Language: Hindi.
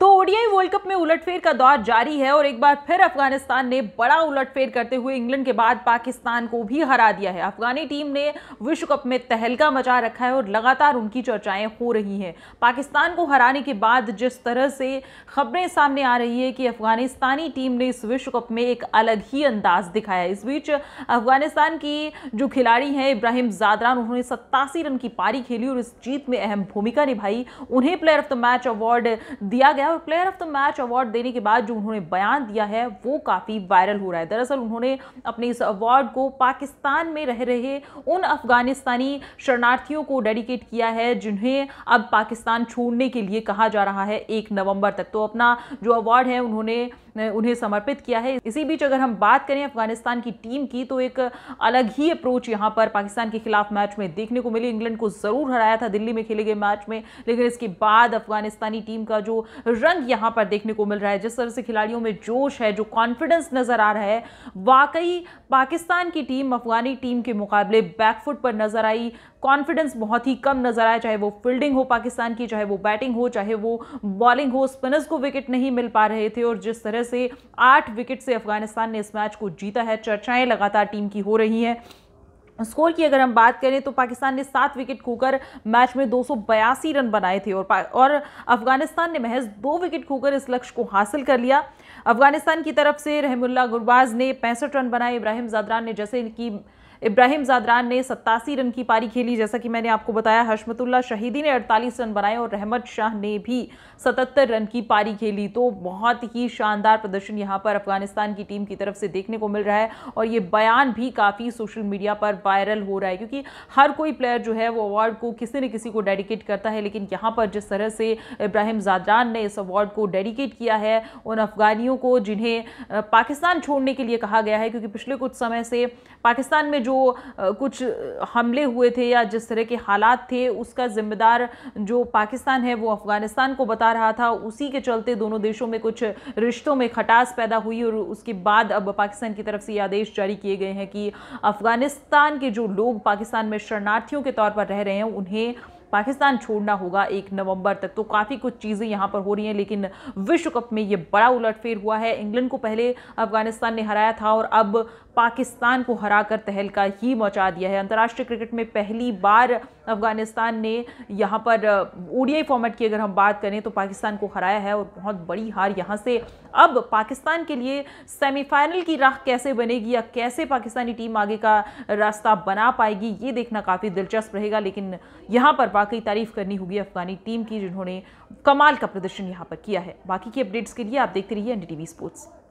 तो ओडीआई वर्ल्ड कप में उलटफेर का दौर जारी है और एक बार फिर अफगानिस्तान ने बड़ा उलटफेर करते हुए इंग्लैंड के बाद पाकिस्तान को भी हरा दिया है अफगानी टीम ने विश्व कप में तहलका मचा रखा है और लगातार उनकी चर्चाएं हो रही हैं पाकिस्तान को हराने के बाद जिस तरह से खबरें सामने आ रही है कि अफगानिस्तानी टीम ने इस विश्व कप में एक अलग ही अंदाज दिखाया इस बीच अफगानिस्तान की जो खिलाड़ी हैं इब्राहिम जादरान उन्होंने सत्तासी रन की पारी खेली और इस जीत में अहम भूमिका निभाई उन्हें player of the match award दिया गया है और player of the match award देने के बाद जो उन्होंने बयान दिया है वो काफ़ी वायरल हो रहा है दरअसल उन्होंने अपने इस अवार्ड को पाकिस्तान में रह रहे उन अफगानिस्तानी शरणार्थियों को डेडिकेट किया है जिन्हें अब पाकिस्तान छोड़ने के लिए कहा जा रहा है एक नवंबर तक तो अपना जो अवार्ड है उन्होंने ने उन्हें समर्पित किया है इसी बीच अगर हम बात करें अफगानिस्तान की टीम की तो एक अलग ही अप्रोच यहाँ पर पाकिस्तान के खिलाफ मैच में देखने को मिली इंग्लैंड को ज़रूर हराया था दिल्ली में खेले गए मैच में लेकिन इसके बाद अफगानिस्तानी टीम का जो रंग यहाँ पर देखने को मिल रहा है जिस तरह से खिलाड़ियों में जोश है जो कॉन्फिडेंस नज़र आ रहा है वाकई पाकिस्तान की टीम अफगानी टीम के मुकाबले बैकफुट पर नज़र आई कॉन्फिडेंस बहुत ही कम नज़र आया चाहे वो फील्डिंग हो पाकिस्तान की चाहे वो बैटिंग हो चाहे वो बॉलिंग हो स्पिनर्स को विकेट नहीं मिल पा रहे थे और जिस तरह वजह से आठ विकेट से अफगानिस्तान ने इस मैच को जीता है चर्चाएं लगातार टीम की हो रही हैं स्कोर की अगर हम बात करें तो पाकिस्तान ने सात विकेट खोकर मैच में दो रन बनाए थे और और अफगानिस्तान ने महज दो विकेट खोकर इस लक्ष्य को हासिल कर लिया अफगानिस्तान की तरफ से रहमुल्ला गुरबाज ने पैंसठ रन बनाए इब्राहिम जादरान ने जैसे इनकी इब्राहिम जादरान ने सत्तासी रन की पारी खेली जैसा कि मैंने आपको बताया हशमतुल्ला शहीदी ने अड़तालीस रन बनाए और रहमत शाह ने भी सतहत्तर रन की पारी खेली तो बहुत ही शानदार प्रदर्शन यहाँ पर अफगानिस्तान की टीम की तरफ से देखने को मिल रहा है और ये बयान भी काफ़ी सोशल मीडिया पर वायरल हो रहा है क्योंकि हर कोई प्लेयर जो है वो अवार्ड को किसी न किसी को डेडिकेट करता है लेकिन यहाँ पर जिस तरह से इब्राहिम जादरान ने इस अवार्ड को डेडिकेट किया है उन अफगानियों को जिन्हें पाकिस्तान छोड़ने के लिए कहा गया है क्योंकि पिछले कुछ समय से पाकिस्तान में जो जो कुछ हमले हुए थे या जिस तरह के हालात थे उसका जिम्मेदार जो पाकिस्तान है वो अफ़गानिस्तान को बता रहा था उसी के चलते दोनों देशों में कुछ रिश्तों में खटास पैदा हुई और उसके बाद अब पाकिस्तान की तरफ से ये आदेश जारी किए गए हैं कि अफ़गानिस्तान के जो लोग पाकिस्तान में शरणार्थियों के तौर पर रह रहे हैं उन्हें पाकिस्तान छोड़ना होगा एक नवंबर तक तो काफ़ी कुछ चीज़ें यहाँ पर हो रही हैं लेकिन विश्व कप में ये बड़ा उलटफेर हुआ है इंग्लैंड को पहले अफगानिस्तान ने हराया था और अब पाकिस्तान को हराकर तहलका ही मचा दिया है अंतर्राष्ट्रीय क्रिकेट में पहली बार अफगानिस्तान ने यहाँ पर ओडीआई फॉर्मेट की अगर हम बात करें तो पाकिस्तान को हराया है और बहुत बड़ी हार यहाँ से अब पाकिस्तान के लिए सेमीफाइनल की राह कैसे बनेगी या कैसे पाकिस्तानी टीम आगे का रास्ता बना पाएगी ये देखना काफ़ी दिलचस्प रहेगा लेकिन यहाँ पर वाकई तारीफ करनी होगी अफगानी टीम की जिन्होंने कमाल का प्रदर्शन यहाँ पर किया है बाकी की अपडेट्स के लिए आप देखते रहिए एन स्पोर्ट्स